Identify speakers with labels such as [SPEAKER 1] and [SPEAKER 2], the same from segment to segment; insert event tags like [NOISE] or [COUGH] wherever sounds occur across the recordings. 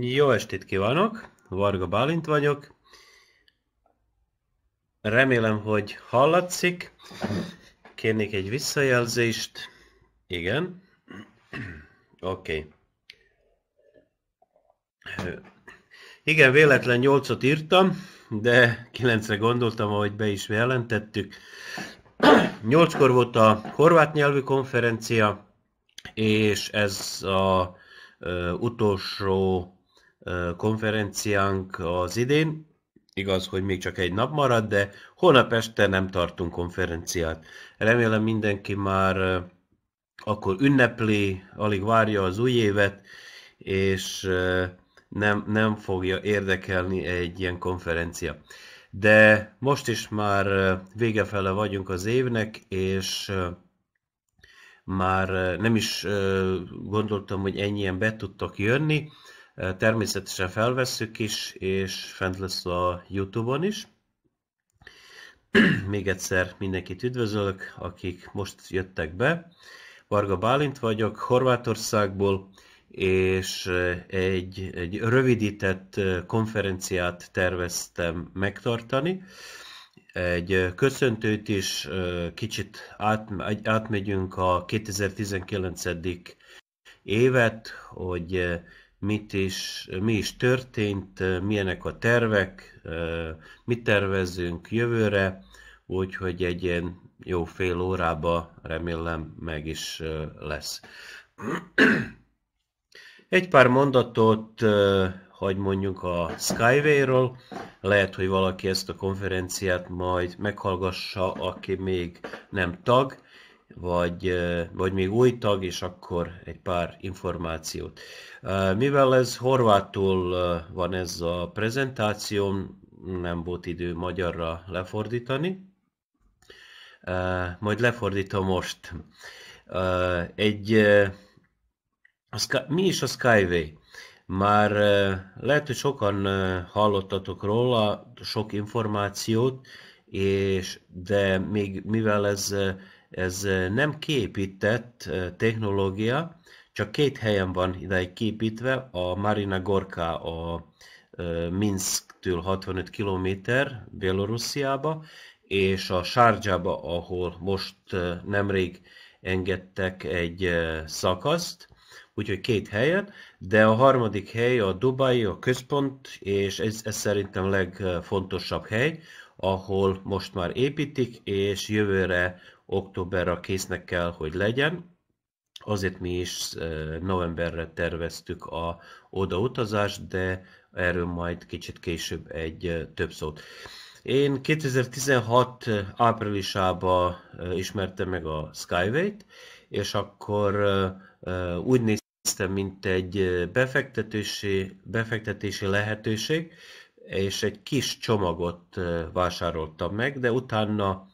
[SPEAKER 1] Jó estét kívánok! Varga Bálint vagyok. Remélem, hogy hallatszik. Kérnék egy visszajelzést. Igen. Oké. Okay. Igen, véletlen 8-ot írtam, de 9-re gondoltam, ahogy be is jelentettük. 8-kor volt a horvát nyelvű konferencia, és ez a utolsó konferenciánk az idén. Igaz, hogy még csak egy nap marad, de holnap este nem tartunk konferenciát. Remélem mindenki már akkor ünnepli, alig várja az új évet, és nem, nem fogja érdekelni egy ilyen konferencia. De most is már végefele vagyunk az évnek, és már nem is gondoltam, hogy ennyien be tudtak jönni. Természetesen felvesszük is, és fent lesz a Youtube-on is. [CLEARS THROAT] Még egyszer mindenkit üdvözölök, akik most jöttek be. Varga Bálint vagyok, Horvátországból, és egy, egy rövidített konferenciát terveztem megtartani. Egy köszöntőt is, kicsit át, átmegyünk a 2019. évet, hogy mit is, mi is történt, eh, milyenek a tervek, eh, mit tervezünk jövőre, úgyhogy egy ilyen jó fél órába remélem meg is eh, lesz. [CLEARS THROAT] Egy pár mondatot hagy mondjuk a Skyway-ról. Lehet, hogy valaki ezt a konferenciát majd meghallgassa, aki még nem tag vagy, vagy még új tag, és akkor egy pár információt. Mivel ez horvátul van ez a prezentáció, nem volt idő magyarra lefordítani, majd lefordítom most. Egy, a, mi is a Skyway? Már lehet, hogy sokan hallottatok róla sok információt, és de még mivel ez ez nem kiépített technológia, csak két helyen van ideig kiépítve, a Marina Gorka a Minsk-től 65 km Belorussziába, és a Sárgyába, ahol most nemrég engedtek egy szakaszt, úgyhogy két helyen, de a harmadik hely a Dubai, a központ, és ez, ez szerintem legfontosabb hely, ahol most már építik, és jövőre Októberre késznek kell, hogy legyen. Azért mi is novemberre terveztük a odautazást, de erről majd kicsit később egy több szót. Én 2016 áprilisában ismertem meg a Skyway-t, és akkor úgy néztem, mint egy befektetési, befektetési lehetőség, és egy kis csomagot vásároltam meg, de utána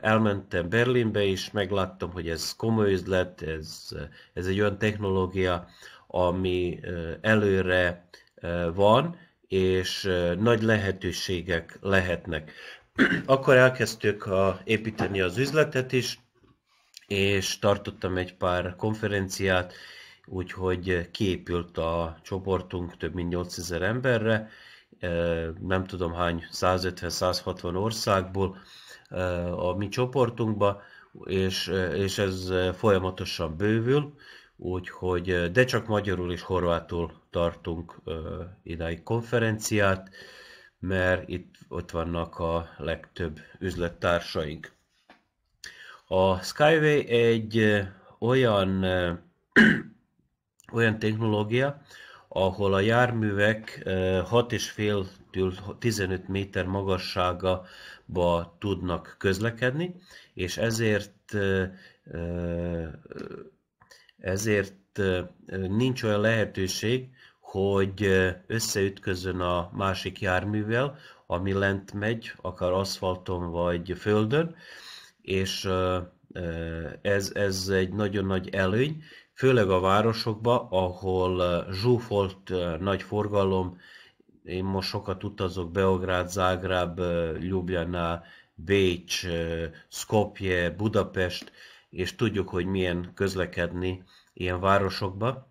[SPEAKER 1] elmentem Berlinbe, és megláttam, hogy ez komoly üzlet, ez, ez egy olyan technológia, ami előre van, és nagy lehetőségek lehetnek. [CLEARS THROAT] Akkor elkezdtük a, építeni az üzletet is, és tartottam egy pár konferenciát, úgyhogy kiépült a csoportunk több mint 8000 emberre, nem tudom hány, 150-160 országból, a mi csoportunkba, és, és ez folyamatosan bővül, úgyhogy de csak magyarul és horvátul tartunk idáig konferenciát, mert itt ott vannak a legtöbb üzlettársaink. A Skyway egy olyan, [CLEARS THROAT] olyan technológia, ahol a járművek 6,5-15 méter magassága ba tudnak közlekedni, és ezért ezért nincs olyan lehetőség, hogy összeütközön a másik járművel, ami lent megy, akár aszfalton vagy földön, és ez, ez egy nagyon nagy előny, főleg a városokba, ahol zsúfolt nagy forgalom én most sokat utazok Beográd, Zágráb, eh, Ljubljana, Bécs, eh, Skopje, Budapest, és tudjuk, hogy milyen közlekedni ilyen városokba,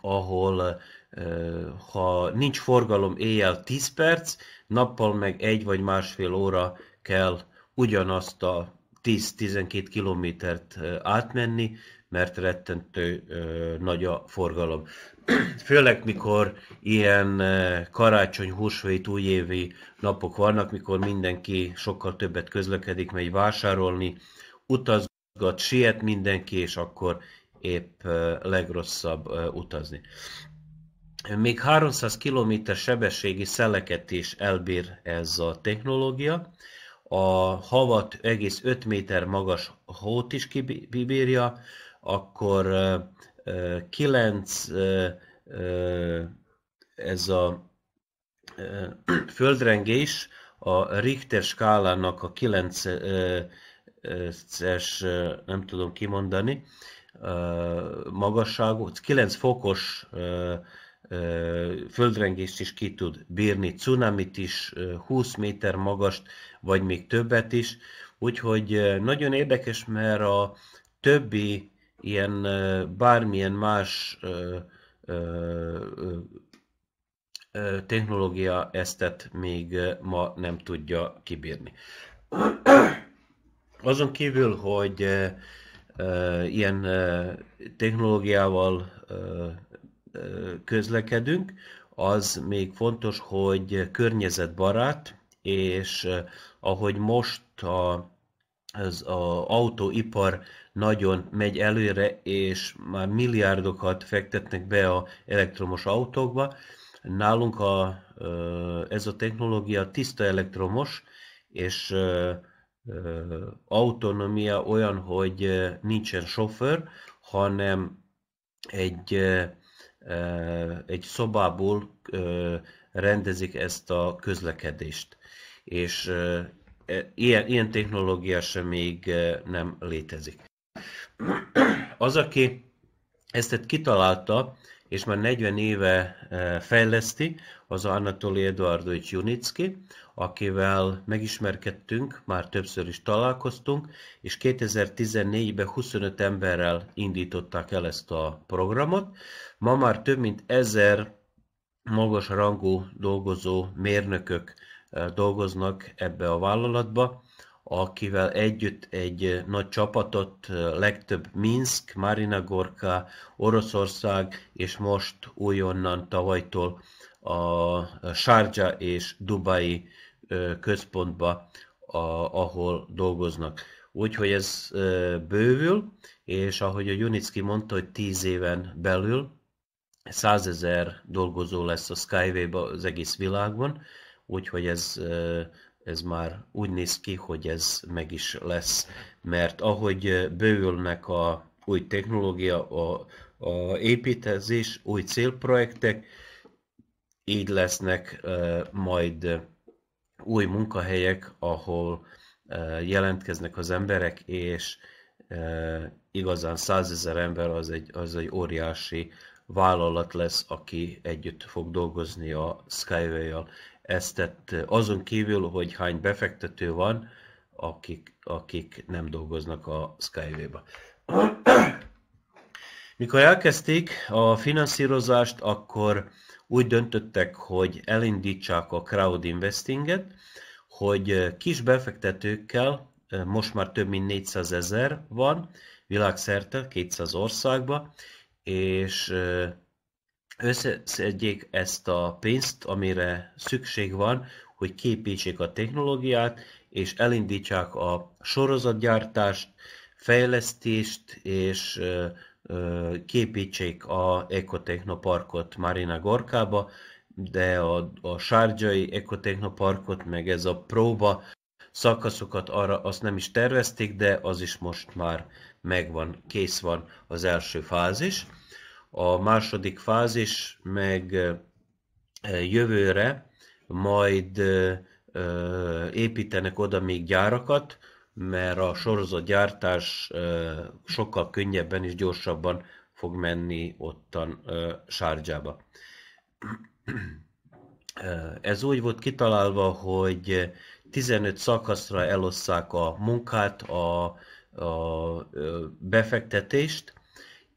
[SPEAKER 1] ahol eh, ha nincs forgalom éjjel 10 perc, nappal meg egy vagy másfél óra kell ugyanazt a 10-12 kilométert átmenni, mert rettentő nagy a forgalom főleg mikor ilyen eh, karácsony, húsvét, újévi napok vannak, mikor mindenki sokkal többet közlekedik, megy vásárolni, utazgat, siet mindenki, és akkor épp eh, legrosszabb eh, utazni. Még 300 km sebességi szeleket is elbír ez a technológia. A havat egész 5 méter magas hót is kibírja, akkor kilenc ez a [CLEARS THROAT] földrengés a Richter skálának a 9-es, nem tudom kimondani, magasságú, 9 fokos földrengést is ki tud bírni, cunamit is, 20 méter magast, vagy még többet is. Úgyhogy nagyon érdekes, mert a többi ilyen bármilyen más technológia eztet még ma nem tudja kibírni. [CLEARS THROAT] Azon kívül, hogy ilyen technológiával közlekedünk, az még fontos, hogy környezetbarát, és ahogy most a, az autóipar nagyon megy előre, és már milliárdokat fektetnek be a elektromos autókba. Nálunk a, ez a technológia tiszta elektromos, és autonómia olyan, hogy nincsen sofőr, hanem egy, egy szobából rendezik ezt a közlekedést. És e, ilyen, ilyen technológia sem még nem létezik. Az, aki ezt kitalálta, és már 40 éve e, fejleszti, az Anatoly Eduardovics Junicki, akivel megismerkedtünk, már többször is találkoztunk, és 2014-ben 25 emberrel indították el ezt a programot. Ma már több mint ezer magas rangú dolgozó mérnökök e, dolgoznak ebbe a vállalatba, akivel együtt egy eh, nagy csapatot, eh, legtöbb Minsk, Marina Gorka, Oroszország, és most újonnan tavalytól a Sárgya és Dubai eh, központba, ahol dolgoznak. Úgyhogy ez bővül, és ahogy a Junicki mondta, hogy tíz éven belül 100 ezer dolgozó lesz a Skyway-ba az egész világon, úgyhogy ez ez már úgy néz ki, hogy ez meg is lesz, mert ahogy eh, bővülnek a új technológia, a, a építezés, új célprojektek, így lesznek eh, majd új munkahelyek, ahol eh, jelentkeznek az emberek, és uh, igazán százezer ember az egy, az egy óriási vállalat lesz, aki együtt fog dolgozni a Skyway-jal ezt tett, azon kívül, hogy hány befektető van, akik, akik nem dolgoznak a Skyway-ba. [CLEARS THROAT] Mikor elkezdték a finanszírozást, akkor úgy döntöttek, hogy elindítsák a crowd investinget, hogy kis befektetőkkel, most már több mint 400 ezer van, világszerte, 200 országba, és összeszedjék ezt a pénzt, amire szükség van, hogy képítsék a technológiát, és elindítsák a sorozatgyártást, fejlesztést, és képítsék a Ekotechnoparkot Marina Gorkába, de a, a sárgyai Ekotechnoparkot, meg ez a próba szakaszokat arra azt nem is tervezték, de az is most már megvan, kész van az első fázis a második fázis, meg jövőre majd építenek oda még gyárakat, mert a sorozatgyártás sokkal könnyebben és gyorsabban fog menni ottan sárgyába. Ez úgy volt kitalálva, hogy 15 szakaszra elosszák a munkát, a, a befektetést,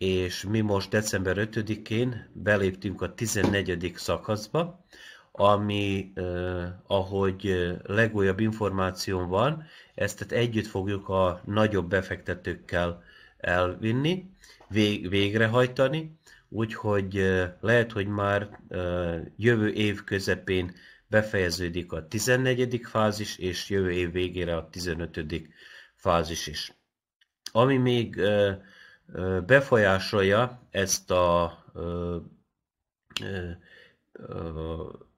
[SPEAKER 1] és mi most december 5-én beléptünk a 14. szakaszba, ami, eh, ahogy legújabb információm van, ezt tehát együtt fogjuk a nagyobb befektetőkkel elvinni, vég, végrehajtani, úgyhogy eh, lehet, hogy már eh, jövő év közepén befejeződik a 14. fázis, és jövő év végére a 15. fázis is. Ami még eh, befolyásolja ezt a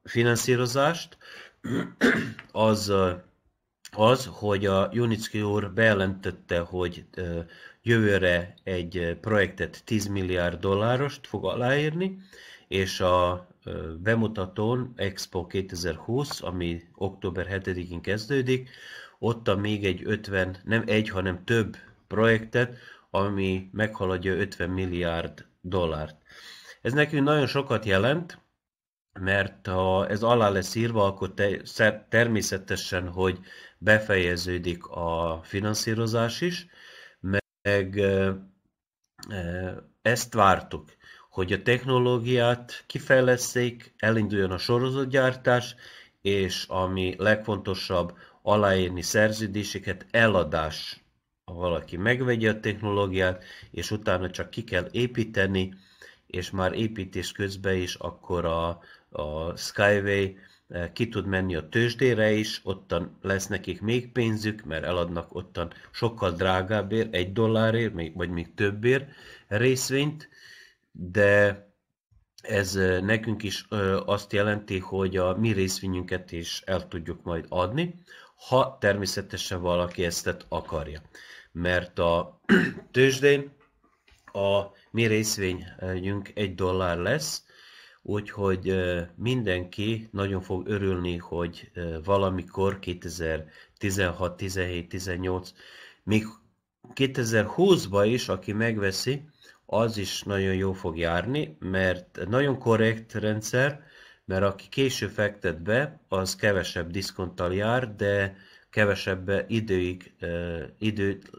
[SPEAKER 1] finanszírozást, az, az, hogy a Junicki úr bejelentette, hogy jövőre egy projektet 10 milliárd dollárost fog aláírni, és a bemutatón Expo 2020, ami október 7-én kezdődik, ott a még egy 50, nem egy, hanem több projektet, ami meghaladja 50 milliárd dollárt. Ez nekünk nagyon sokat jelent, mert ha ez alá lesz írva, akkor te, természetesen, hogy befejeződik a finanszírozás is, meg ezt vártuk, hogy a technológiát kifejleszték, elinduljon a sorozatgyártás, és ami legfontosabb, aláírni szerződéseket eladás ha valaki megvegye a technológiát, és utána csak ki kell építeni, és már építés közben is akkor a, a Skyway eh, ki tud menni a tőzsdére is, ottan lesz nekik még pénzük, mert eladnak ottan sokkal drágábbért, egy dollárért, vagy még többért részvényt, de ez eh, nekünk is eh, azt jelenti, hogy a mi részvényünket is el tudjuk majd adni, ha természetesen valaki ezt akarja mert a [CLEARS THROAT] tőzsdén a mi részvényünk egy dollár lesz, úgyhogy mindenki nagyon fog örülni, hogy valamikor 2016, 17, 18, még 2020-ba is, aki megveszi, az is nagyon jó fog járni, mert nagyon korrekt rendszer, mert aki késő fektet be, az kevesebb diszkonttal jár, de kevesebb időig, időt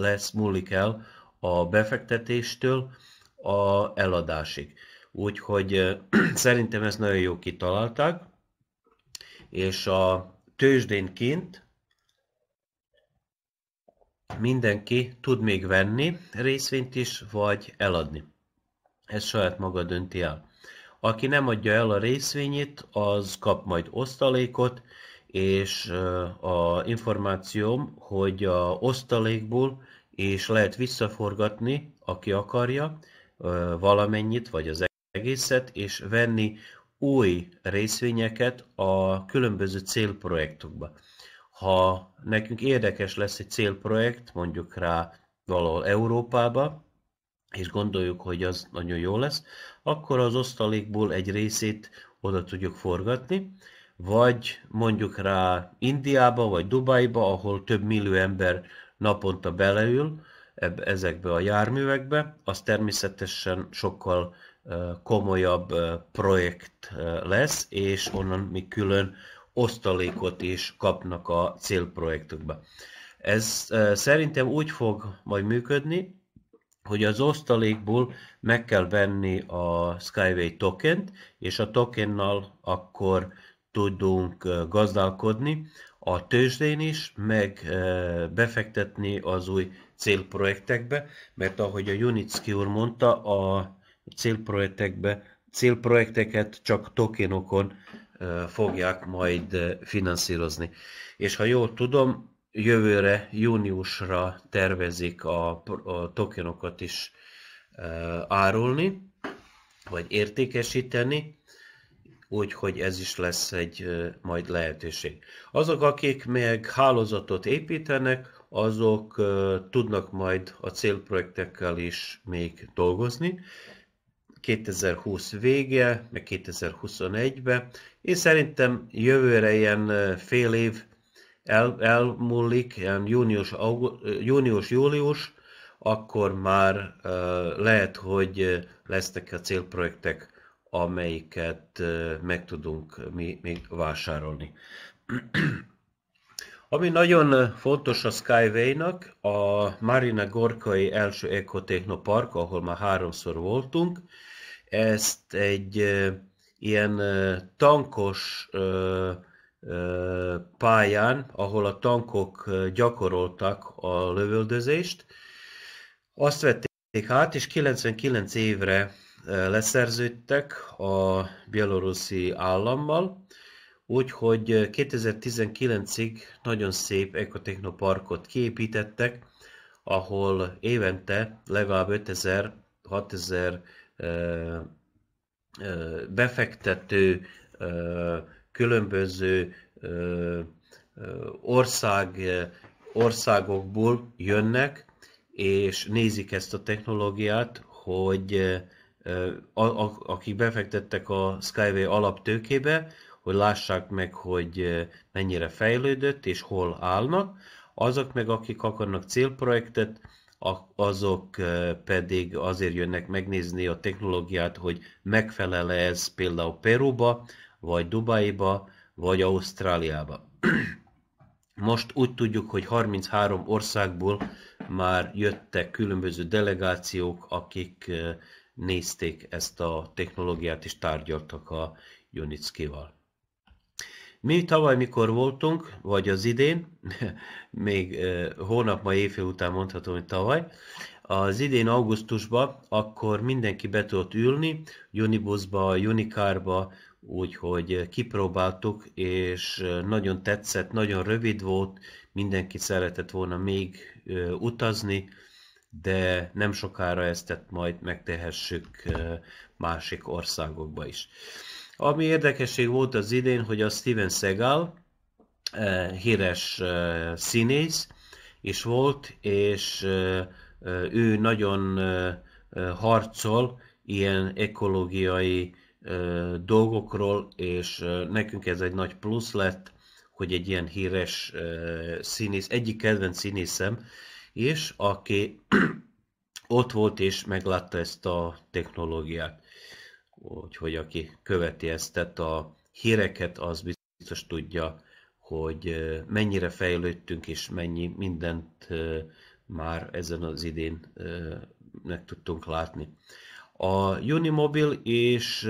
[SPEAKER 1] lesz múlik el a befektetéstől a eladásig. Úgyhogy [CLEARS THROAT] szerintem ezt nagyon jó kitalálták, és a tőzsdén kint mindenki tud még venni részvényt is, vagy eladni. Ez saját maga dönti el. Aki nem adja el a részvényét, az kap majd osztalékot, és a információm, hogy a osztalékból és lehet visszaforgatni, aki akarja, valamennyit, vagy az egészet, és venni új részvényeket a különböző célprojektokba. Ha nekünk érdekes lesz egy célprojekt, mondjuk rá valahol Európába, és gondoljuk, hogy az nagyon jó lesz, akkor az osztalékból egy részét oda tudjuk forgatni, vagy mondjuk rá Indiába, vagy Dubajba, ahol több millió ember naponta beleül ezekbe a járművekbe, az természetesen sokkal komolyabb projekt lesz, és onnan mi külön osztalékot is kapnak a célprojektokba. Ez szerintem úgy fog majd működni, hogy az osztalékból meg kell venni a Skyway tokent, és a tokennal akkor tudunk gazdálkodni a tőzsdén is, meg befektetni az új célprojektekbe, mert ahogy a Junicki úr mondta, a célprojektekbe, célprojekteket csak tokenokon fogják majd finanszírozni. És ha jól tudom, jövőre, júniusra tervezik a, a tokenokat is árulni, vagy értékesíteni, úgyhogy ez is lesz egy majd lehetőség. Azok, akik még hálózatot építenek, azok tudnak majd a célprojektekkel is még dolgozni. 2020 vége, meg 2021-be. Én szerintem jövőre ilyen fél év el, elmúlik, ilyen június, július, június, július, akkor már lehet, hogy lesznek a célprojektek amelyiket meg tudunk mi még vásárolni. [CLEARS THROAT] Ami nagyon fontos a Skyway-nak, a Marina Gorkai első Park, ahol már háromszor voltunk, ezt egy ilyen tankos pályán, ahol a tankok gyakoroltak a lövöldözést, azt vették át, és 99 évre leszerződtek a bieloruszi állammal, úgyhogy 2019-ig nagyon szép ekotechnoparkot kiépítettek, ahol évente legalább 5000-6000 befektető különböző ország, országokból jönnek, és nézik ezt a technológiát, hogy a, a, akik befektettek a Skyway alaptőkébe, hogy lássák meg, hogy mennyire fejlődött és hol állnak, azok meg, akik akarnak célprojektet, azok pedig azért jönnek megnézni a technológiát, hogy megfelele ez például Peruba, vagy Dubaiba, vagy Ausztráliába. [CLEARS THROAT] Most úgy tudjuk, hogy 33 országból már jöttek különböző delegációk, akik nézték ezt a technológiát, és tárgyaltak a Junickival. Mi tavaly mikor voltunk, vagy az idén, [LAUGHS] még hónap mai éjfél után mondhatom, hogy tavaly, az idén augusztusban akkor mindenki be tudott ülni, Unibusba, Unicarba, úgyhogy kipróbáltuk, és nagyon tetszett, nagyon rövid volt, mindenki szeretett volna még utazni, de nem sokára ezt majd megtehessük másik országokba is. Ami érdekesség volt az idén, hogy a Steven Seagal, híres színész, is volt, és ő nagyon harcol ilyen ekológiai dolgokról, és nekünk ez egy nagy plusz lett, hogy egy ilyen híres színész, egyik kedvenc színészem, is, aki [CLEARS THROAT] ott volt és meglátta ezt a technológiát. Úgyhogy aki követi ezt, tehát a híreket, az biztos tudja, hogy mennyire fejlődtünk, és mennyi mindent már ezen az idén meg tudtunk látni. A Unimobil is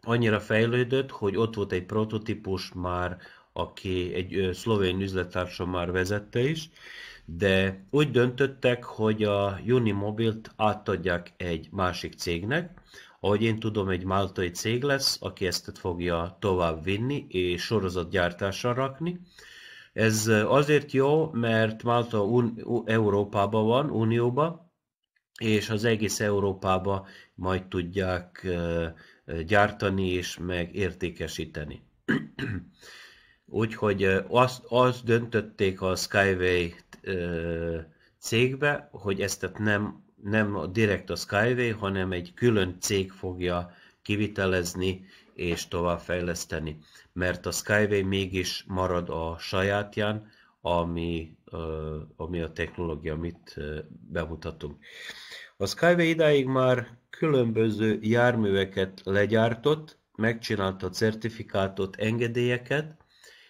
[SPEAKER 1] annyira fejlődött, hogy ott volt egy prototípus már, aki egy szlovén üzlettársam már vezette is, de úgy döntöttek, hogy a Unimobilt átadják egy másik cégnek, ahogy én tudom, egy máltai cég lesz, aki ezt fogja tovább vinni és sorozatgyártásra rakni. Ez azért jó, mert Málta un- Európában van, Unióba, és az egész Európába majd tudják gyártani és megértékesíteni. [CLEARS THROAT] Úgyhogy azt, azt döntötték a Skyway ö, cégbe, hogy ezt nem, nem a direkt a Skyway, hanem egy külön cég fogja kivitelezni és továbbfejleszteni. Mert a Skyway mégis marad a sajátján, ami, ö, ami a technológia, amit ö, bemutatunk. A Skyway idáig már különböző járműveket legyártott, megcsinálta a certifikátot, engedélyeket,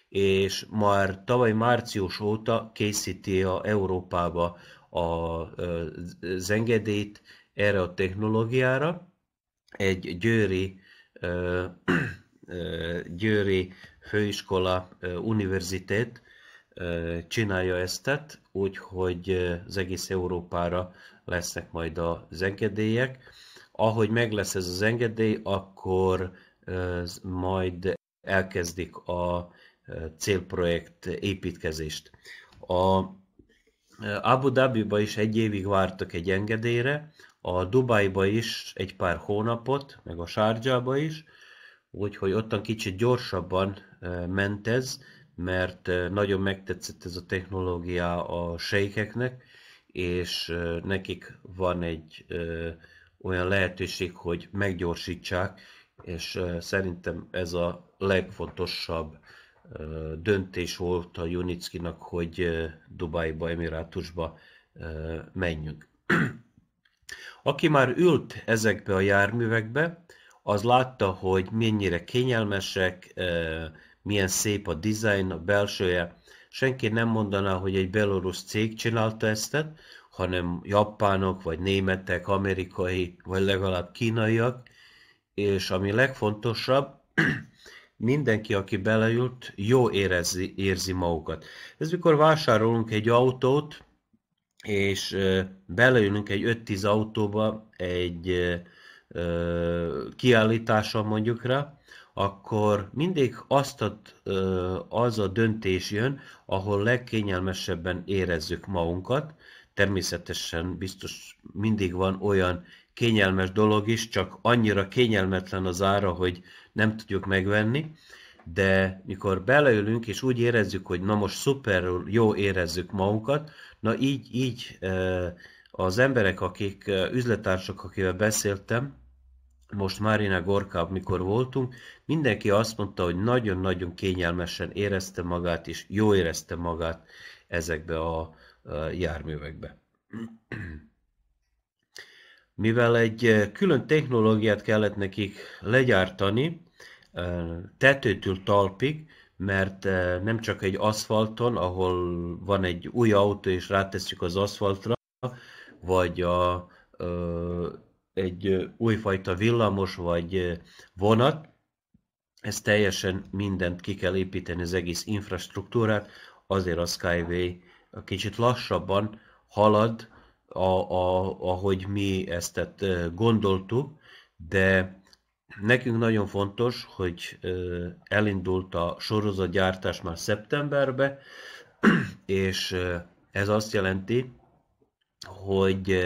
[SPEAKER 1] és már tavaly március óta készíti a Európába a zengedét erre a technológiára. Egy győri, győri főiskola, univerzitét csinálja ezt, úgyhogy az egész Európára lesznek majd az engedélyek. Ahogy meg lesz ez az engedély, akkor majd elkezdik a célprojekt építkezést. A e, Abu Dhabiba is egy évig vártak egy engedélyre, a Dubajba is egy pár hónapot, meg a Sárgyába is, úgyhogy ottan kicsit gyorsabban e, ment ez, mert e, nagyon megtetszett ez a technológia a sejkeknek, és nekik van egy olyan lehetőség, hogy meggyorsítsák, és szerintem ez a legfontosabb döntés volt a Junickinak, hogy Dubajba, Emirátusba menjünk. [CLEARS THROAT] Aki már ült ezekbe a járművekbe, az látta, hogy mennyire kényelmesek, milyen szép a dizájn, a belsője. Senki nem mondaná, hogy egy belorusz cég csinálta ezt, hanem japánok, vagy németek, amerikai, vagy legalább kínaiak. És ami legfontosabb, [CLEARS THROAT] mindenki, aki beleült, jó érezi, érzi magukat. Ez mikor vásárolunk egy autót, és beleülünk egy 5-10 autóba egy kiállításon mondjuk rá, akkor mindig azt ad, az a döntés jön, ahol legkényelmesebben érezzük magunkat. Természetesen biztos mindig van olyan kényelmes dolog is, csak annyira kényelmetlen az ára, hogy nem tudjuk megvenni, de mikor beleülünk és úgy érezzük, hogy na most szuper jó érezzük magunkat, na így, így az emberek, akik üzlettársak, akivel beszéltem, most Márina Gorkább, mikor voltunk, mindenki azt mondta, hogy nagyon-nagyon kényelmesen érezte magát, és jó érezte magát ezekbe a járművekbe mivel egy eh, külön technológiát kellett nekik legyártani, eh, tetőtől talpig, mert eh, nem csak egy aszfalton, ahol van egy új autó és rátesszük az aszfaltra, vagy a, egy újfajta villamos vagy vonat, ez teljesen mindent ki kell építeni, az egész infrastruktúrát, azért a Skyway kicsit lassabban halad, a, a, ahogy mi ezt tehát gondoltuk, de nekünk nagyon fontos, hogy elindult a sorozatgyártás már szeptemberbe, [CLEARS THROAT] és ez azt jelenti, hogy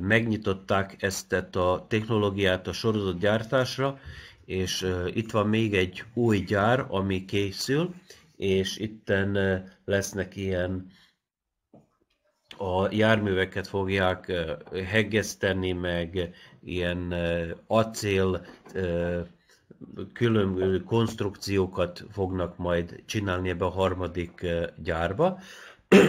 [SPEAKER 1] megnyitották ezt a technológiát a sorozatgyártásra, és itt van még egy új gyár, ami készül, és itten lesznek ilyen a járműveket fogják hegeszteni meg ilyen acél külön konstrukciókat fognak majd csinálni ebbe a harmadik gyárba.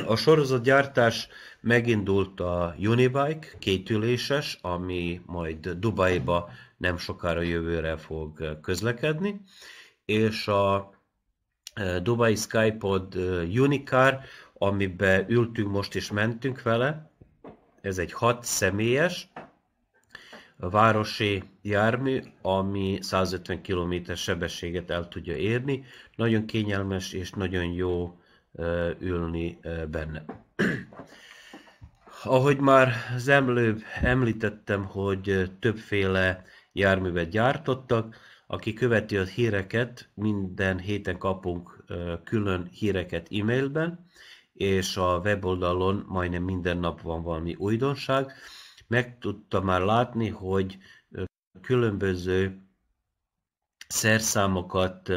[SPEAKER 1] A sorozatgyártás megindult a Unibike, kétüléses, ami majd Dubajba nem sokára jövőre fog közlekedni, és a Dubai Skypod Unicar amiben ültünk most és mentünk vele, ez egy hat személyes városi jármű, ami 150 km sebességet el tudja érni. Nagyon kényelmes és nagyon jó ülni benne. [CLEARS THROAT] Ahogy már az emlőbb említettem, hogy többféle járművet gyártottak, aki követi a híreket, minden héten kapunk külön híreket e-mailben, és a weboldalon majdnem minden nap van valami újdonság. Meg tudta már látni, hogy különböző szerszámokat,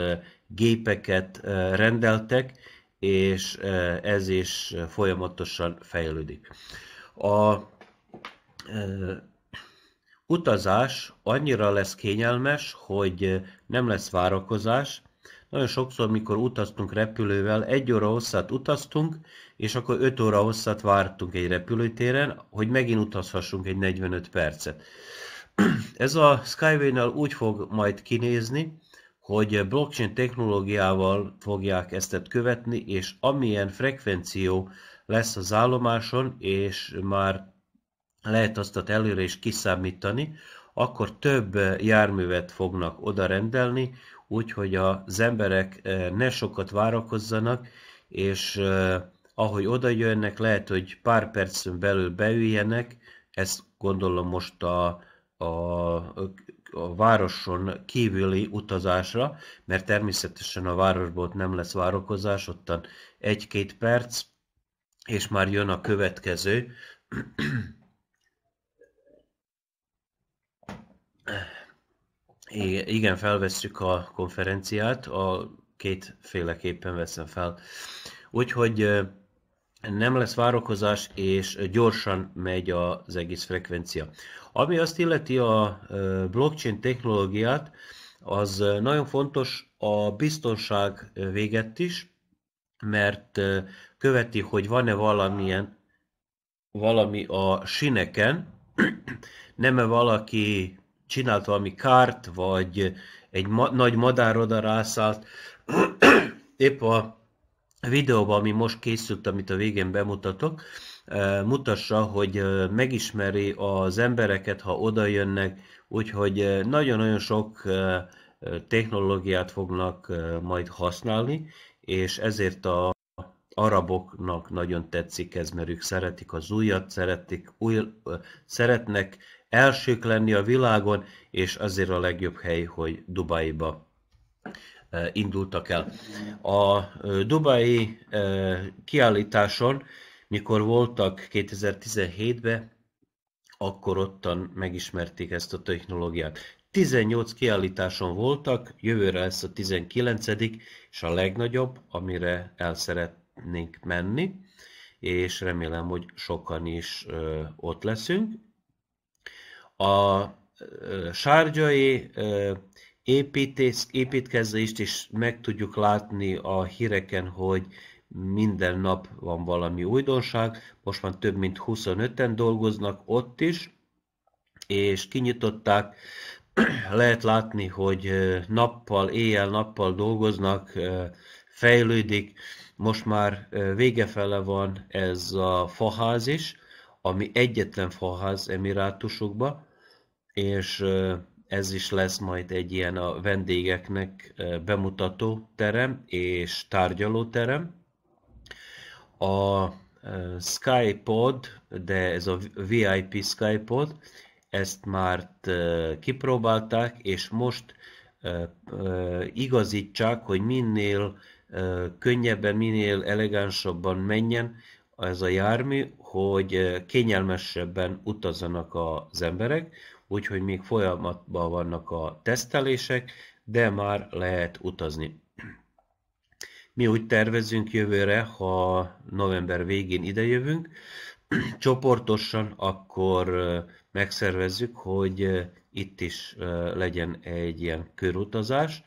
[SPEAKER 1] gépeket rendeltek, és ez is folyamatosan fejlődik. A utazás annyira lesz kényelmes, hogy nem lesz várakozás, nagyon sokszor, mikor utaztunk repülővel, egy óra hosszat utaztunk, és akkor öt óra hosszat vártunk egy repülőtéren, hogy megint utazhassunk egy 45 percet. [CLEARS THROAT] Ez a Skyway-nál úgy fog majd kinézni, hogy blockchain technológiával fogják ezt követni, és amilyen frekvenció lesz az állomáson, és már lehet azt előre is kiszámítani, akkor több járművet fognak oda rendelni, úgyhogy az emberek eh, ne sokat várakozzanak, és eh, ahogy oda jönnek, lehet, hogy pár percen belül beüljenek, ezt gondolom most a, a, a városon kívüli utazásra, mert természetesen a városból nem lesz várakozás, ottan egy-két perc, és már jön a következő. Igen, felvesszük a konferenciát, a két féleképpen veszem fel. Úgyhogy nem lesz várokozás, és gyorsan megy az egész frekvencia. Ami azt illeti a blockchain technológiát, az nagyon fontos a biztonság véget is, mert követi, hogy van-e valamilyen valami a sineken, [CLEARS THROAT] nem-e valaki csinált valami kárt, vagy egy ma- nagy madár oda rászállt. [CLEARS THROAT] Épp a videóban, ami most készült, amit a végén bemutatok, eh, mutassa, hogy eh, megismeri az embereket, ha oda jönnek, úgyhogy eh, nagyon-nagyon sok technológiát fognak majd használni, és ezért a araboknak nagyon tetszik ez, mert ők szeretik az újat, szeretik, új, szeretnek elsők lenni a világon, és azért a legjobb hely, hogy Dubaiba e, indultak el. A e, dubai e, kiállításon, mikor voltak 2017-ben, akkor ottan megismerték ezt a technológiát. 18 kiállításon voltak, jövőre lesz a 19 és a legnagyobb, amire el szeretnénk menni, és remélem, hogy sokan is ott leszünk, a sárgyai építés építkezést is meg tudjuk látni a híreken, hogy minden nap van valami újdonság, most már több mint 25-en dolgoznak ott is, és kinyitották, [CLEARS THROAT] lehet látni, hogy nappal, éjjel-nappal dolgoznak, fejlődik, most már végefele van ez a faház is, ami egyetlen faház emirátusokban, és ez is lesz majd egy ilyen a vendégeknek bemutató terem és tárgyaló terem. A Skypod, de ez a VIP Skypod, ezt már kipróbálták, és most igazítsák, hogy minél könnyebben, minél elegánsabban menjen ez a jármű, hogy kényelmesebben utazzanak az emberek úgyhogy még folyamatban vannak a tesztelések, de már lehet utazni. Mi úgy tervezünk jövőre, ha november végén idejövünk, [CLEARS THROAT] csoportosan akkor megszervezzük, hogy itt is legyen egy ilyen körutazás,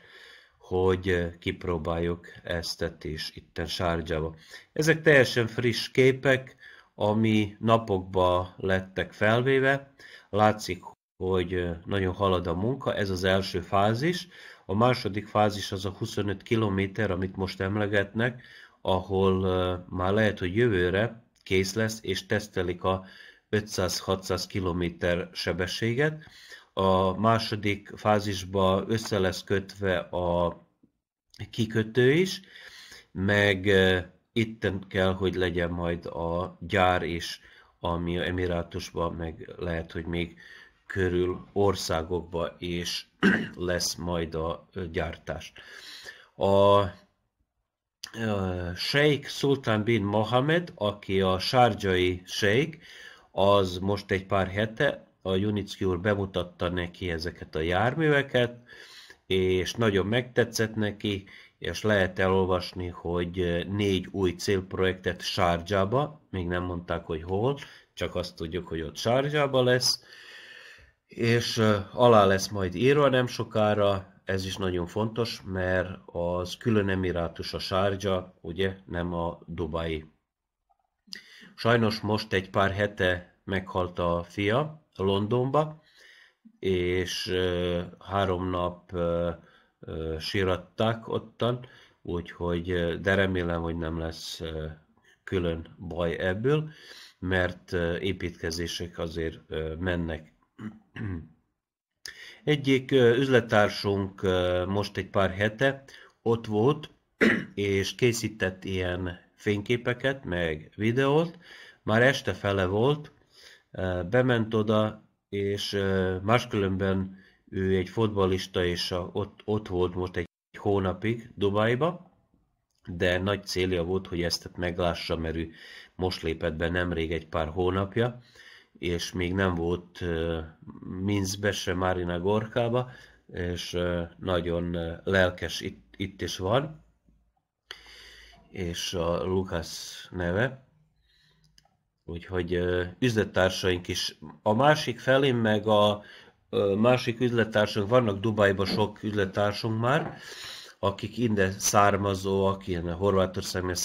[SPEAKER 1] hogy kipróbáljuk ezt és itten sárgyába. Ezek teljesen friss képek, ami napokba lettek felvéve. Látszik, hogy nagyon halad a munka, ez az első fázis. A második fázis az a 25 kilométer, amit most emlegetnek, ahol már lehet, hogy jövőre kész lesz, és tesztelik a 500-600 km sebességet. A második fázisba össze lesz kötve a kikötő is, meg itten kell, hogy legyen majd a gyár is, ami a Emirátusban, meg lehet, hogy még körül országokba és [CLEARS THROAT] lesz majd a gyártás. A Sheikh Sultan bin Mohammed, aki a sárgyai Sheikh, az most egy pár hete a Junicki úr bemutatta neki ezeket a járműveket, és nagyon megtetszett neki, és lehet elolvasni, hogy négy új célprojektet Sárgyába, még nem mondták, hogy hol, csak azt tudjuk, hogy ott Sárgyába lesz, és alá lesz majd írva nem sokára, ez is nagyon fontos, mert az külön emirátus a Sárgya, ugye, nem a Dubai. Sajnos most egy pár hete meghalt a fia Londonba, és három nap síratták ottan, úgyhogy de remélem, hogy nem lesz külön baj ebből, mert építkezések azért mennek egyik üzlettársunk most egy pár hete ott volt, [CLEARS THROAT] és készített ilyen fényképeket, meg videót. Már este fele volt, bement oda, és máskülönben ő egy fotbalista, és ott, ott volt most egy hónapig Dubajba, de nagy célja volt, hogy ezt meglássa, mert ő most lépett be nemrég egy pár hónapja, és még nem volt Minzbe, se Marina Gorkába, és nagyon lelkes itt, itt is van, és a Lukasz neve. Úgyhogy üzlettársaink is. A másik felén meg a másik üzlettársunk, vannak Dubajban sok üzlettársunk már, akik innen származóak, ilyen Horvátország, mert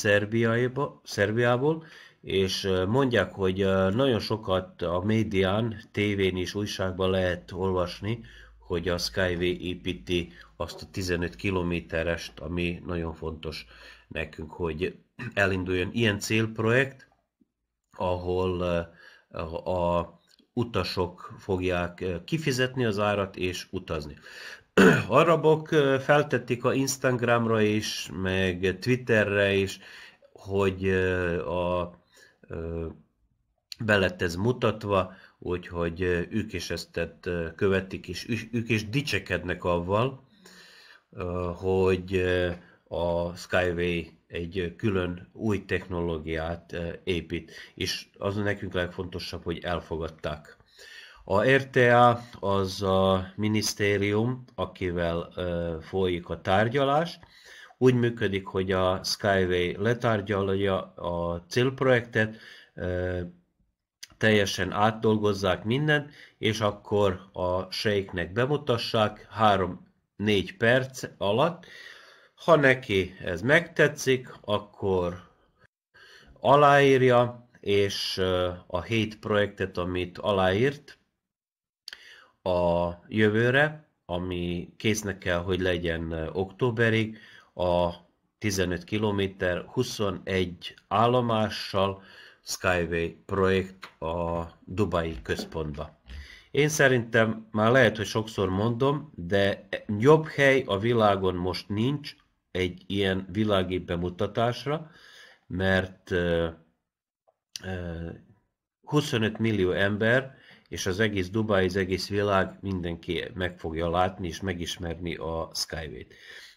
[SPEAKER 1] Szerbiából, és mondják, hogy nagyon sokat a médián, tévén és újságban lehet olvasni, hogy a Skyway építi azt a 15 kilométerest, ami nagyon fontos nekünk, hogy elinduljon ilyen célprojekt, ahol a utasok fogják kifizetni az árat és utazni. Arabok [CLEARS THROAT] feltették a Instagramra is, meg Twitterre is, hogy a belett ez mutatva, úgyhogy ők is ezt követik, és ők is dicsekednek avval, hogy a Skyway egy külön új technológiát épít, és az nekünk legfontosabb, hogy elfogadták. A RTA az a minisztérium, akivel folyik a tárgyalás, úgy működik, hogy a Skyway letárgyalja a célprojektet, teljesen átdolgozzák mindent, és akkor a sejknek bemutassák 3-4 perc alatt. Ha neki ez megtetszik, akkor aláírja, és a 7 projektet, amit aláírt a jövőre, ami késznek kell, hogy legyen októberig, a 15 km 21 állomással Skyway projekt a Dubai központba. Én szerintem már lehet, hogy sokszor mondom, de jobb hely a világon most nincs egy ilyen világi bemutatásra, mert 25 millió ember, és az egész Dubai, az egész világ mindenki meg fogja látni és megismerni a Skyway-t.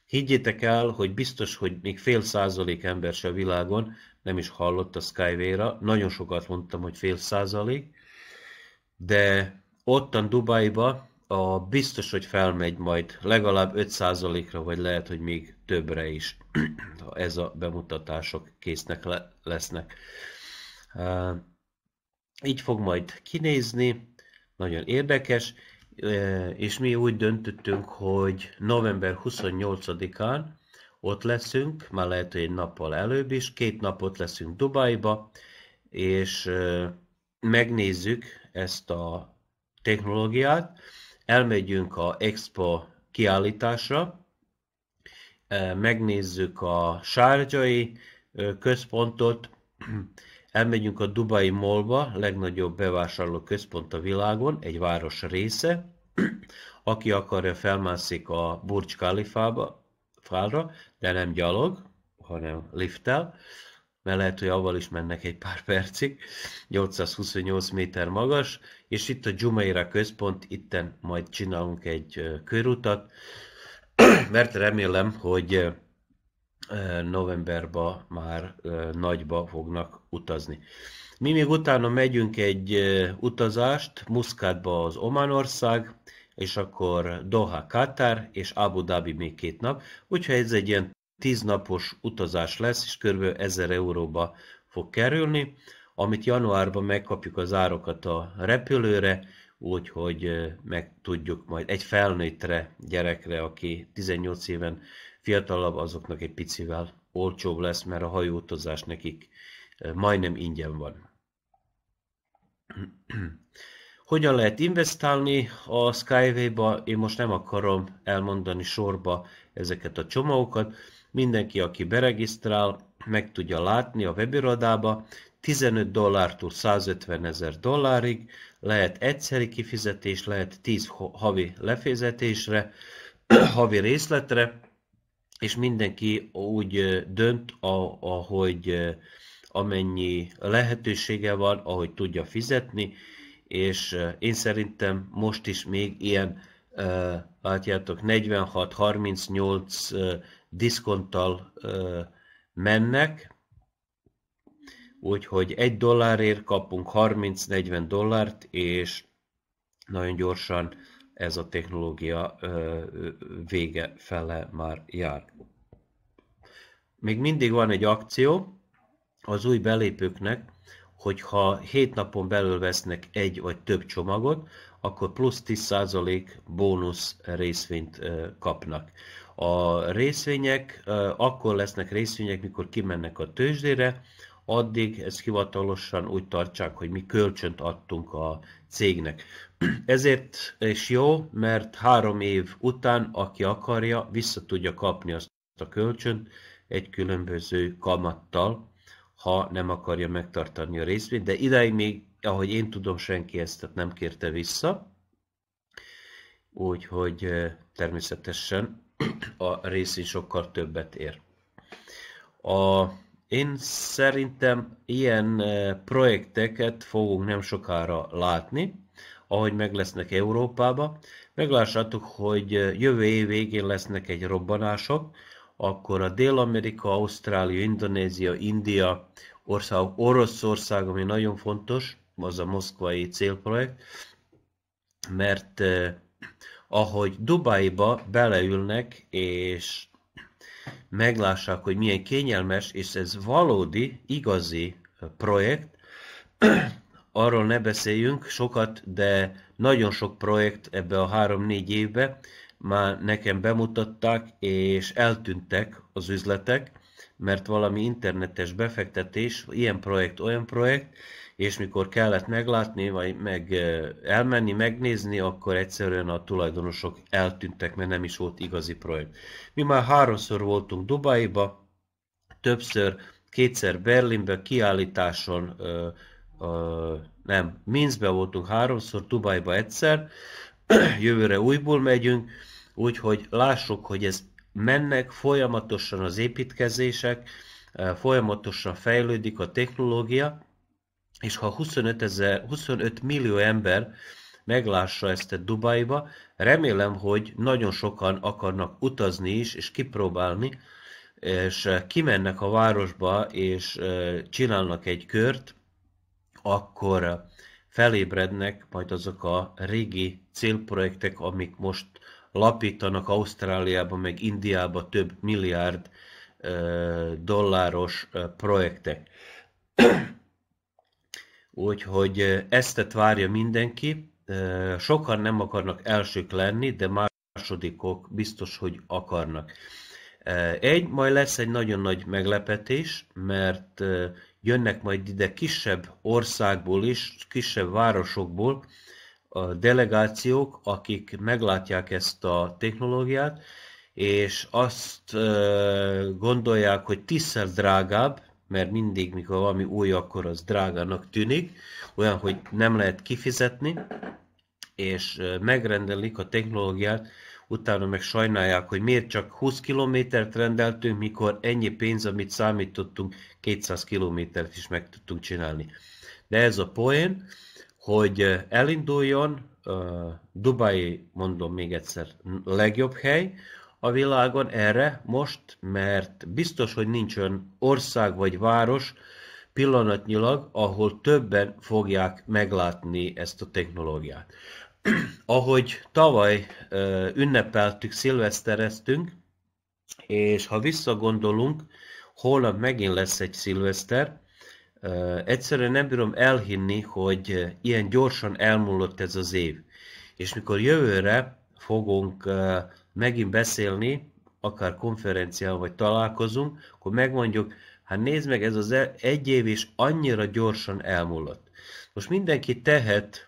[SPEAKER 1] Higgyétek el, hogy biztos, hogy még fél százalék ember se a világon nem is hallott a Skyway-ra. Nagyon sokat mondtam, hogy fél százalék, de ottan Dubajba a biztos, hogy felmegy majd legalább 5 százalékra, vagy lehet, hogy még többre is, [CLEARS THROAT] ha ez a bemutatások késznek le, lesznek. Uh, így fog majd kinézni, nagyon érdekes és mi úgy döntöttünk, hogy november 28-án ott leszünk, már lehet, hogy egy nappal előbb is, két napot leszünk Dubajba és megnézzük ezt a technológiát, elmegyünk a Expo kiállításra, megnézzük a sárgyai központot, Elmegyünk a Dubai Mallba, legnagyobb bevásárló központ a világon, egy város része. [CLEARS THROAT] Aki akarja, felmászik a Burj Khalifába, fára, de nem gyalog, hanem lifttel, mert lehet, hogy avval is mennek egy pár percig, 828 méter magas, és itt a Jumeirah központ, itten majd csinálunk egy körutat, [CLEARS THROAT] mert remélem, hogy novemberba már nagyba fognak utazni. Mi még utána megyünk egy utazást, Muszkátba az Omanország, és akkor Doha, Katar, és Abu Dhabi még két nap, úgyhogy ez egy ilyen tíznapos utazás lesz, és kb. 1000 euróba fog kerülni, amit januárban megkapjuk az árokat a repülőre, úgyhogy meg tudjuk majd egy felnőttre gyerekre, aki 18 éven fiatalabb azoknak egy picivel, olcsóbb lesz, mert a hajótozás nekik majdnem ingyen van.
[SPEAKER 2] [CLEARS THROAT]
[SPEAKER 1] Hogyan lehet investálni a Skyway-ba? Én most nem akarom elmondani sorba ezeket a csomagokat. Mindenki, aki beregisztrál, meg tudja látni a webirodába. 15 dollártól 150 ezer dollárig, lehet egyszeri kifizetés, lehet 10 havi lefizetésre, [CLEARS THROAT] havi részletre, és mindenki úgy dönt, ahogy amennyi lehetősége van, ahogy tudja fizetni, és én szerintem most is még ilyen, látjátok, 46-38 diszkonttal mennek, úgyhogy egy dollárért kapunk 30-40 dollárt, és nagyon gyorsan ez a technológia vége fele már jár. Még mindig van egy akció az új belépőknek, hogyha 7 napon belül vesznek egy vagy több csomagot, akkor plusz 10% bónusz részvényt kapnak. A részvények akkor lesznek részvények, mikor kimennek a tőzsdére, addig ezt hivatalosan úgy tartsák, hogy mi kölcsönt adtunk a cégnek. [CLEARS THROAT] Ezért is jó, mert három év után, aki akarja, vissza tudja kapni azt a kölcsönt egy különböző kamattal, ha nem akarja megtartani a részvényt, de ideig még, ahogy én tudom, senki ezt nem kérte vissza, úgyhogy eh, természetesen [CLEARS THROAT] a részén sokkal többet ér. A én szerintem ilyen eh, projekteket fogunk nem sokára látni, ahogy meg lesznek Európába. Meglássátok, hogy eh, jövő év végén lesznek egy robbanások, akkor a Dél-Amerika, Ausztrália, Indonézia, India, ország, Oroszország, ami nagyon fontos, az a moszkvai célprojekt, mert eh, ahogy Dubaiba beleülnek, és meglássák, hogy milyen kényelmes, és ez valódi, igazi projekt. [CLEARS THROAT] Arról ne beszéljünk sokat, de nagyon sok projekt ebbe a három-négy évbe már nekem bemutatták, és eltűntek az üzletek, mert valami internetes befektetés, ilyen projekt, olyan projekt, és mikor kellett meglátni, vagy meg elmenni, megnézni, akkor egyszerűen a tulajdonosok eltűntek, mert nem is volt igazi projekt. Mi már háromszor voltunk Dubaiba, többször, kétszer Berlinbe, kiállításon, ö, ö, nem, Minszbe voltunk háromszor, Dubaiba egyszer, [CLEARS THROAT] jövőre újból megyünk, úgyhogy lássuk, hogy ez mennek folyamatosan az építkezések, folyamatosan fejlődik a technológia, és ha 25, ezer, 25 millió ember meglássa ezt a Dubajba, remélem, hogy nagyon sokan akarnak utazni is, és kipróbálni, és eh, kimennek a városba, és eh, csinálnak egy kört, akkor eh, felébrednek majd azok a régi célprojektek, amik most lapítanak Ausztráliába, meg Indiába több milliárd dolláros projektek. Úgyhogy eztet várja mindenki. Sokan nem akarnak elsők lenni, de másodikok biztos, hogy akarnak. Egy, majd lesz egy nagyon nagy meglepetés, mert jönnek majd ide kisebb országból is, kisebb városokból a delegációk, akik meglátják ezt a technológiát, és azt gondolják, hogy tízszer drágább, mert mindig, mikor valami új, akkor az drágának tűnik, olyan, hogy nem lehet kifizetni, és megrendelik a technológiát, utána meg sajnálják, hogy miért csak 20 kilométert rendeltünk, mikor ennyi pénz, amit számítottunk, 200 kilométert is meg tudtunk csinálni. De ez a poén, hogy elinduljon, Dubai, mondom még egyszer, legjobb hely, a világon erre most, mert biztos, hogy nincs olyan ország vagy város pillanatnyilag, ahol többen fogják meglátni ezt a technológiát. [CLEARS THROAT] Ahogy tavaly ünnepeltük, szilvesztereztünk, és ha visszagondolunk, holnap megint lesz egy szilveszter, egyszerűen nem bírom elhinni, hogy ilyen gyorsan elmúlott ez az év. És mikor jövőre fogunk megint beszélni, akár konferencián vagy találkozunk, akkor megmondjuk, hát nézd meg, ez az e- egy év is annyira gyorsan elmúlott. Most mindenki tehet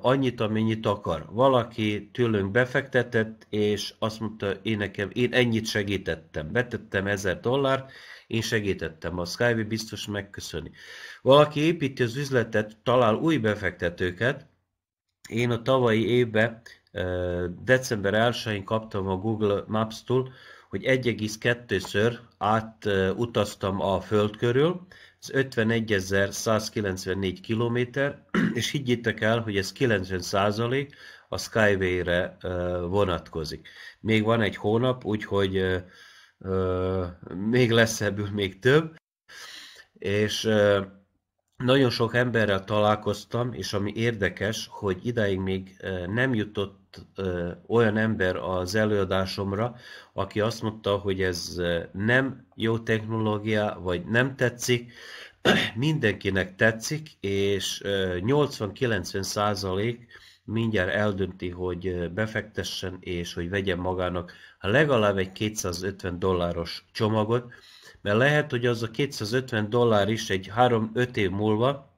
[SPEAKER 1] annyit, amennyit akar. Valaki tőlünk befektetett, és azt mondta, én nekem, én ennyit segítettem. Betettem 1000 dollárt, én segítettem, a Skyway biztos megköszöni. Valaki építi az üzletet, talál új befektetőket, én a tavalyi évben december 1-én kaptam a Google Maps-tól, hogy 1,2-ször átutaztam a föld körül, ez 51.194 kilométer, [CLEARS THROAT] és higgyétek el, hogy ez 90% a Skyway-re vonatkozik. Még van egy hónap, úgyhogy még lesz ebből még több, és nagyon sok emberrel találkoztam, és ami érdekes, hogy idáig még nem jutott olyan ember az előadásomra, aki azt mondta, hogy ez nem jó technológia, vagy nem tetszik. [CLEARS THROAT] Mindenkinek tetszik, és 80-90 százalék mindjárt eldönti, hogy befektessen, és hogy vegyen magának legalább egy 250 dolláros csomagot, mert lehet, hogy az a 250 dollár is egy 3-5 év múlva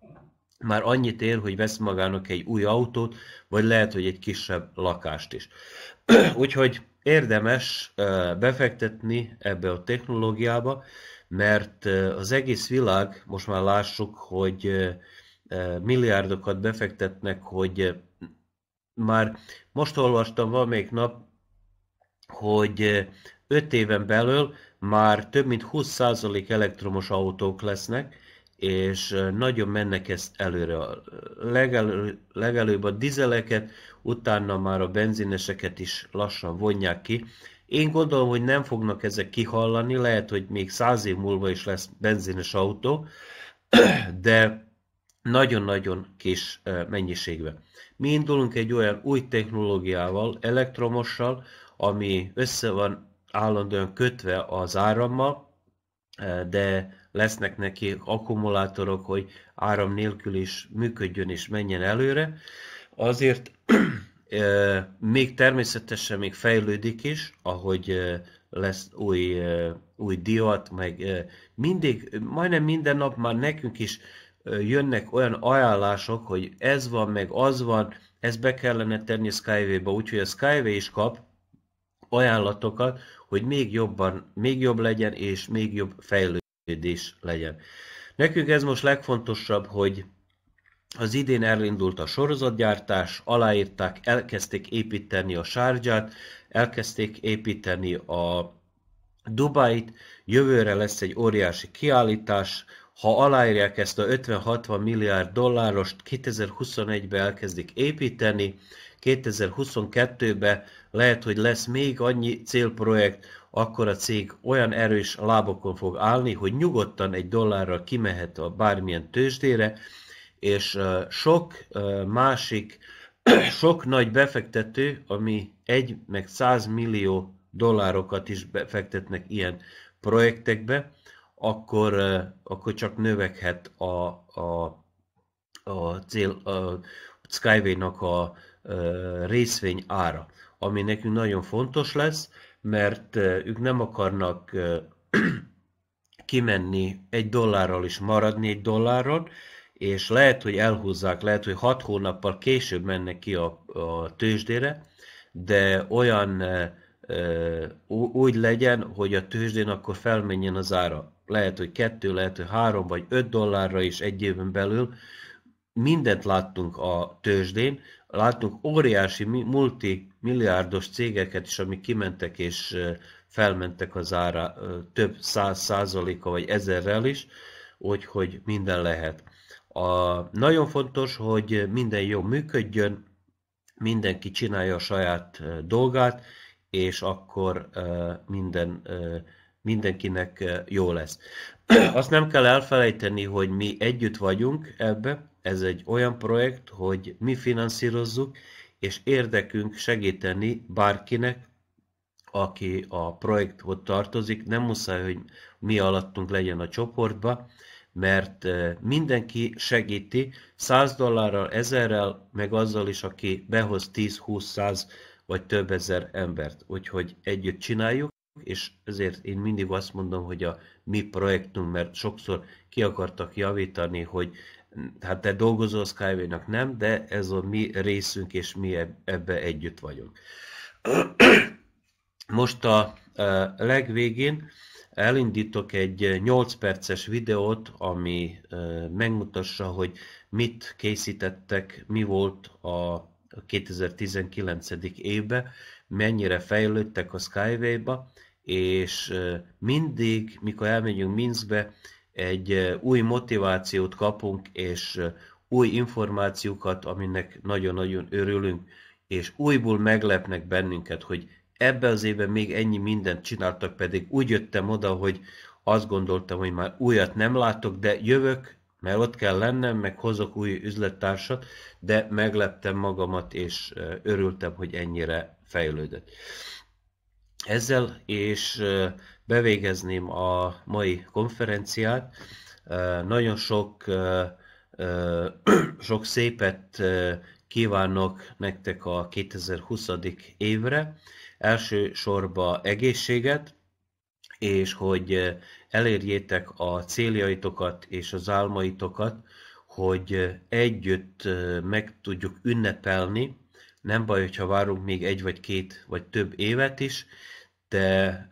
[SPEAKER 1] már annyit ér, hogy vesz magának egy új autót, vagy lehet, hogy egy kisebb lakást is. [CLEARS THROAT] Úgyhogy érdemes befektetni ebbe a technológiába, mert az egész világ, most már lássuk, hogy milliárdokat befektetnek, hogy már most olvastam valamelyik nap, hogy 5 éven belül már több mint 20% elektromos autók lesznek, és nagyon mennek ezt előre. Legelő, legelőbb a dizeleket, utána már a benzineseket is lassan vonják ki. Én gondolom, hogy nem fognak ezek kihallani, lehet, hogy még száz év múlva is lesz benzines autó, [CLEARS THROAT] de nagyon-nagyon kis mennyiségben. Mi indulunk egy olyan új technológiával, elektromossal, ami össze van állandóan kötve az árammal, eh, de lesznek neki akkumulátorok, hogy áram nélkül is működjön és menjen előre. Azért [CLEARS THROAT] eh, még természetesen még fejlődik is, ahogy eh, lesz új, új diat, meg mindig, majdnem minden nap már nekünk is jönnek olyan ajánlások, hogy ez van, meg az van, ezt be kellene tenni a Skyway-be, úgyhogy a Skyway is kap ajánlatokat, hogy még jobban, még jobb legyen, és még jobb fejlődés legyen. Nekünk ez most legfontosabb, hogy az idén elindult a sorozatgyártás, aláírták, elkezdték építeni a sárgyát, elkezdték építeni a Dubait, jövőre lesz egy óriási kiállítás, ha aláírják ezt a 50-60 milliárd dollárost, 2021-ben elkezdik építeni, 2022-ben lehet, hogy lesz még annyi célprojekt, akkor a cég olyan erős lábokon fog állni, hogy nyugodtan egy dollárral kimehet a bármilyen tőzsdére, és sok másik, [CLEARS THROAT] sok nagy befektető, ami egy meg 100 millió dollárokat is befektetnek ilyen projektekbe, akkor, akkor csak növekhet a, a, a, cél, a Skyway-nak a, a részvény ára ami nekünk nagyon fontos lesz, mert ők nem akarnak [CLEARS THROAT] kimenni egy dollárral is maradni egy dolláron, és lehet, hogy elhúzzák, lehet, hogy hat hónappal később mennek ki a, a tőzsdére, de olyan úgy legyen, hogy a tőzsdén akkor felmenjen az ára. Lehet, hogy kettő, lehet, hogy három vagy öt dollárra is egy évben belül. Mindent láttunk a tőzsdén, láttunk óriási multi milliárdos cégeket is, amik kimentek és felmentek az ára több száz százaléka vagy ezerrel is, úgyhogy minden lehet. A, nagyon fontos, hogy minden jó működjön, mindenki csinálja a saját dolgát, és akkor minden, mindenkinek jó lesz. [CLEARS THROAT] Azt nem kell elfelejteni, hogy mi együtt vagyunk ebbe, ez egy olyan projekt, hogy mi finanszírozzuk, és érdekünk segíteni bárkinek, aki a projekthoz tartozik, nem muszáj, hogy mi alattunk legyen a csoportba, mert eh, mindenki segíti 100 dollárral, ezerrel, meg azzal is, aki behoz 10-20-100 vagy több ezer embert. Úgyhogy együtt csináljuk, és ezért én mindig azt mondom, hogy a mi projektünk, mert sokszor ki akartak javítani, hogy hát te dolgozol Skyway-nak nem, de ez a mi részünk, és mi ebbe együtt vagyunk. [CLEARS THROAT] Most a legvégén elindítok egy 8 perces videót, ami megmutassa, hogy mit készítettek, mi volt a 2019. évben, mennyire fejlődtek a Skyway-ba, és mindig, mikor elmegyünk Minskbe, egy új motivációt kapunk, és új információkat, aminek nagyon-nagyon örülünk, és újból meglepnek bennünket, hogy ebbe az évben még ennyi mindent csináltak, pedig úgy jöttem oda, hogy azt gondoltam, hogy már újat nem látok, de jövök, mert ott kell lennem, meg hozok új üzlettársat, de megleptem magamat, és örültem, hogy ennyire fejlődött. Ezzel és bevégezném a mai konferenciát. Nagyon sok, [CLEARS THROAT] sok szépet kívánok nektek a 2020. évre. Első sorba egészséget, és hogy elérjétek a céljaitokat és az álmaitokat, hogy együtt meg tudjuk ünnepelni. Nem baj, hogyha várunk még egy vagy két vagy több évet is, de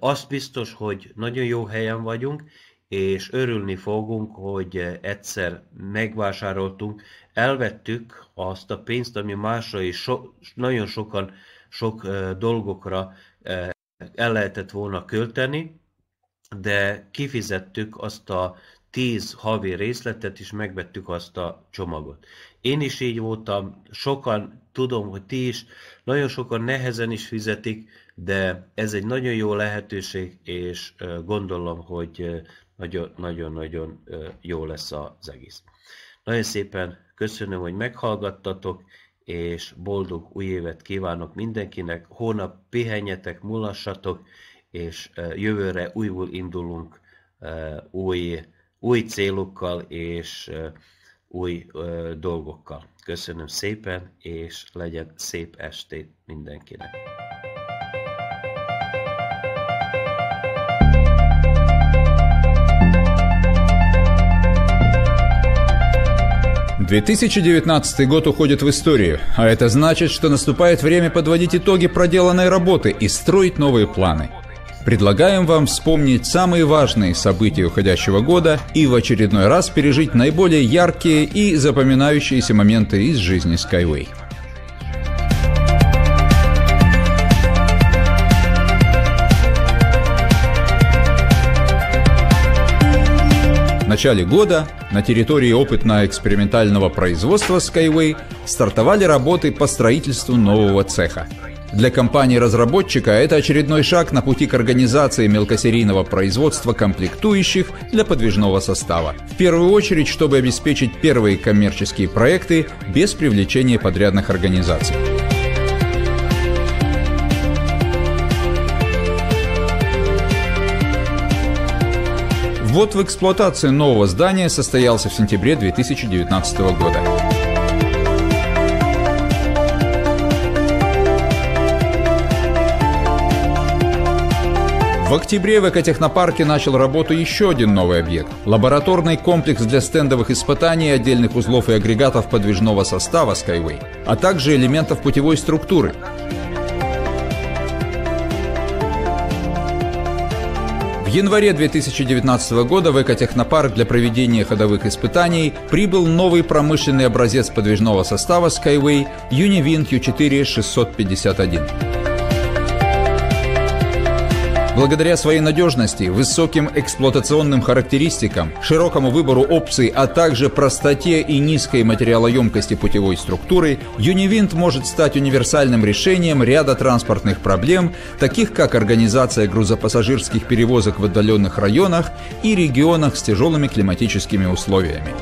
[SPEAKER 1] azt biztos, hogy nagyon jó helyen vagyunk, és örülni fogunk, hogy egyszer megvásároltunk, elvettük azt a pénzt, ami másra is so, nagyon sokan, sok dolgokra el lehetett volna költeni, de kifizettük azt a tíz havi részletet, és megvettük azt a csomagot. Én is így voltam, sokan tudom, hogy ti is, nagyon sokan nehezen is fizetik, de ez egy nagyon jó lehetőség, és gondolom, hogy nagyon-nagyon jó lesz az egész. Nagyon szépen köszönöm, hogy meghallgattatok, és boldog új évet kívánok mindenkinek. Hónap pihenjetek, mulassatok, és jövőre újból indulunk új, új célokkal, és új ö, dolgokkal. Köszönöm szépen, és legyen szép estét mindenkinek!
[SPEAKER 2] 2019 год уходит в историю, а это значит, что наступает время подводить итоги проделанной работы и строить новые планы – Предлагаем вам вспомнить самые важные события уходящего года и в очередной раз пережить наиболее яркие и запоминающиеся моменты из жизни Skyway. В начале года на территории опытно-экспериментального производства Skyway стартовали работы по строительству нового цеха. Для компании-разработчика это очередной шаг на пути к организации мелкосерийного производства комплектующих для подвижного состава. В первую очередь, чтобы обеспечить первые коммерческие проекты без привлечения подрядных организаций. Ввод в эксплуатацию нового здания состоялся в сентябре 2019 года. В октябре в экотехнопарке начал работу еще один новый объект – лабораторный комплекс для стендовых испытаний отдельных узлов и агрегатов подвижного состава Skyway, а также элементов путевой структуры. В январе 2019 года в экотехнопарк для проведения ходовых испытаний прибыл новый промышленный образец подвижного состава Skyway Univind U4 651. Благодаря своей надежности, высоким эксплуатационным характеристикам, широкому выбору опций, а также простоте и низкой материалоемкости путевой структуры, Юнивинт может стать универсальным решением ряда транспортных проблем, таких как организация грузопассажирских перевозок в отдаленных районах и регионах с тяжелыми климатическими условиями.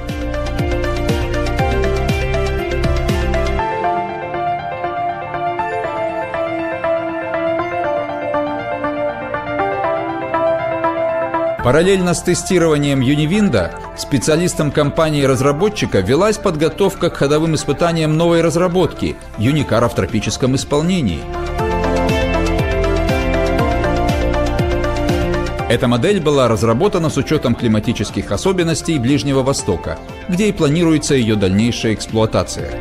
[SPEAKER 2] Параллельно с тестированием Univinde специалистам компании-разработчика велась подготовка к ходовым испытаниям новой разработки – Юникара в тропическом исполнении. Эта модель была разработана с учетом климатических особенностей Ближнего Востока, где и планируется ее дальнейшая эксплуатация.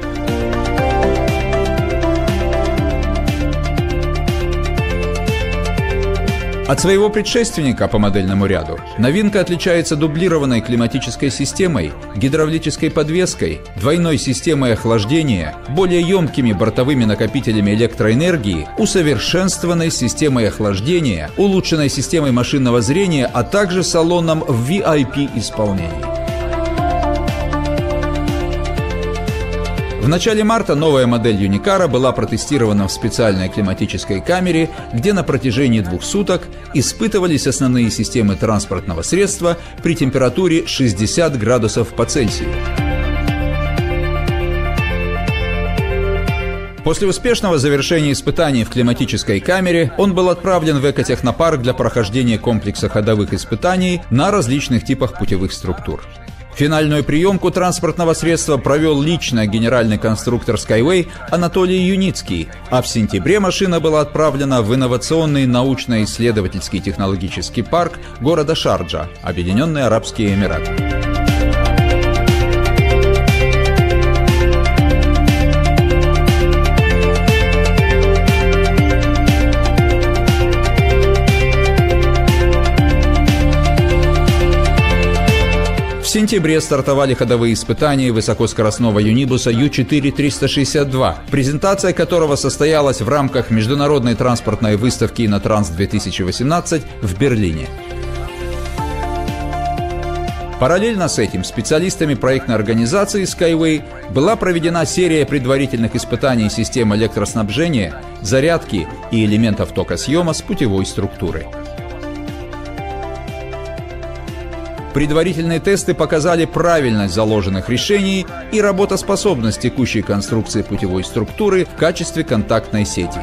[SPEAKER 2] От своего предшественника по модельному ряду новинка отличается дублированной климатической системой, гидравлической подвеской, двойной системой охлаждения, более емкими бортовыми накопителями электроэнергии, усовершенствованной системой охлаждения, улучшенной системой машинного зрения, а также салоном в VIP-исполнении. В начале марта новая модель Юникара была протестирована в специальной климатической камере, где на протяжении двух суток испытывались основные системы транспортного средства при температуре 60 градусов по Цельсию. После успешного завершения испытаний в климатической камере он был отправлен в экотехнопарк для прохождения комплекса ходовых испытаний на различных типах путевых структур. Финальную приемку транспортного средства провел лично генеральный конструктор Skyway Анатолий Юницкий, а в сентябре машина была отправлена в инновационный научно-исследовательский технологический парк города Шарджа, Объединенные Арабские Эмираты. сентябре стартовали ходовые испытания высокоскоростного юнибуса Ю-4-362, презентация которого состоялась в рамках Международной транспортной выставки «Инотранс-2018» в Берлине. Параллельно с этим специалистами проектной организации Skyway была проведена серия предварительных испытаний систем электроснабжения, зарядки и элементов токосъема с путевой структуры – Предварительные тесты показали правильность заложенных решений и работоспособность текущей конструкции путевой структуры в качестве контактной сети.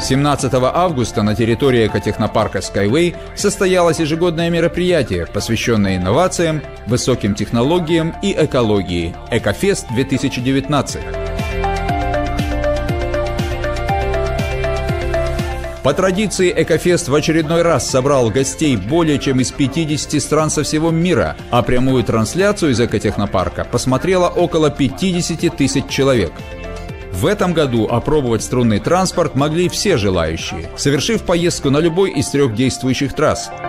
[SPEAKER 2] 17 августа на территории экотехнопарка Skyway состоялось ежегодное мероприятие, посвященное инновациям, высоким технологиям и экологии «Экофест 2019». По традиции, Экофест в очередной раз собрал гостей более чем из 50 стран со всего мира, а прямую трансляцию из Экотехнопарка посмотрело около 50 тысяч человек. В этом году опробовать струнный транспорт могли все желающие, совершив поездку на любой из трех действующих трасс –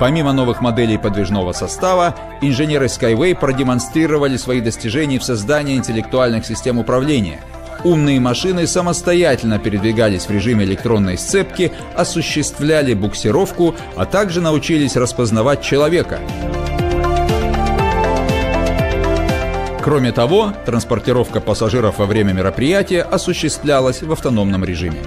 [SPEAKER 2] Помимо новых моделей подвижного состава, инженеры Skyway продемонстрировали свои достижения в создании интеллектуальных систем управления. Умные машины самостоятельно передвигались в режиме электронной сцепки, осуществляли буксировку, а также научились распознавать человека. Кроме того, транспортировка пассажиров во время мероприятия осуществлялась в автономном режиме.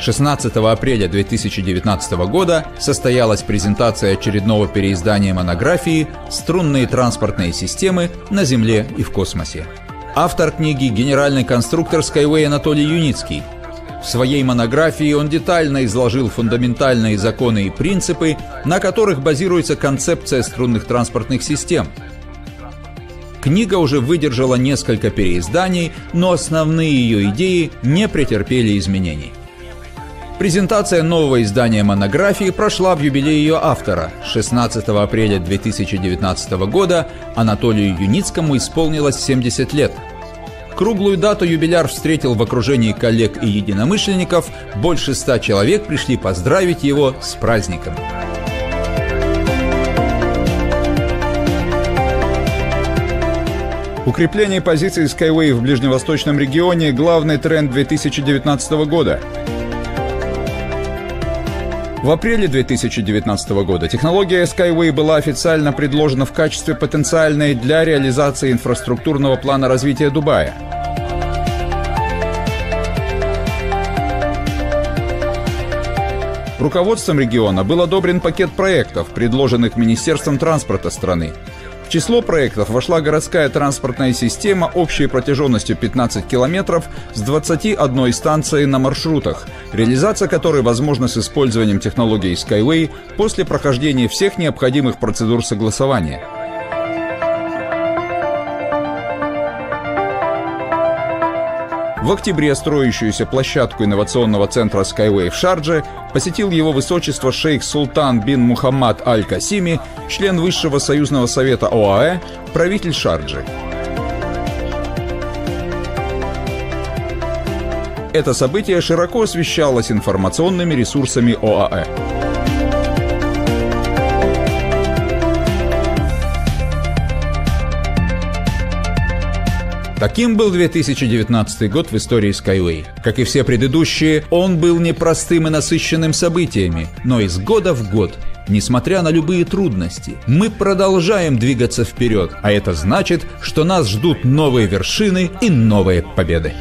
[SPEAKER 2] 16 апреля 2019 года состоялась презентация очередного переиздания монографии «Струнные транспортные системы на Земле и в космосе». Автор книги – генеральный конструктор Skyway Анатолий Юницкий. В своей монографии он детально изложил фундаментальные законы и принципы, на которых базируется концепция струнных транспортных систем – Книга уже выдержала несколько переизданий, но основные ее идеи не претерпели изменений. Презентация нового издания монографии прошла в юбилей ее автора. 16 апреля 2019 года Анатолию Юницкому исполнилось 70 лет. Круглую дату юбиляр встретил в окружении коллег и единомышленников. Больше ста человек пришли поздравить его с праздником. Укрепление позиций Skyway в ближневосточном регионе – главный тренд 2019 года – в апреле 2019 года технология Skyway была официально предложена в качестве потенциальной для реализации инфраструктурного плана развития Дубая. Руководством региона был одобрен пакет проектов, предложенных Министерством транспорта страны число проектов вошла городская транспортная система общей протяженностью 15 километров с 21 станцией на маршрутах, реализация которой возможна с использованием технологии Skyway после прохождения всех необходимых процедур согласования – В октябре строящуюся площадку инновационного центра Skyway в Шардже посетил его высочество шейх Султан бин Мухаммад Аль-Касими, член Высшего союзного совета ОАЭ, правитель Шарджи. Это событие широко освещалось информационными ресурсами ОАЭ. Таким был 2019 год в истории Skyway. Как и все предыдущие, он был непростым и насыщенным событиями, но из года в год Несмотря на любые трудности, мы продолжаем двигаться вперед, а это значит, что нас ждут новые вершины и новые победы.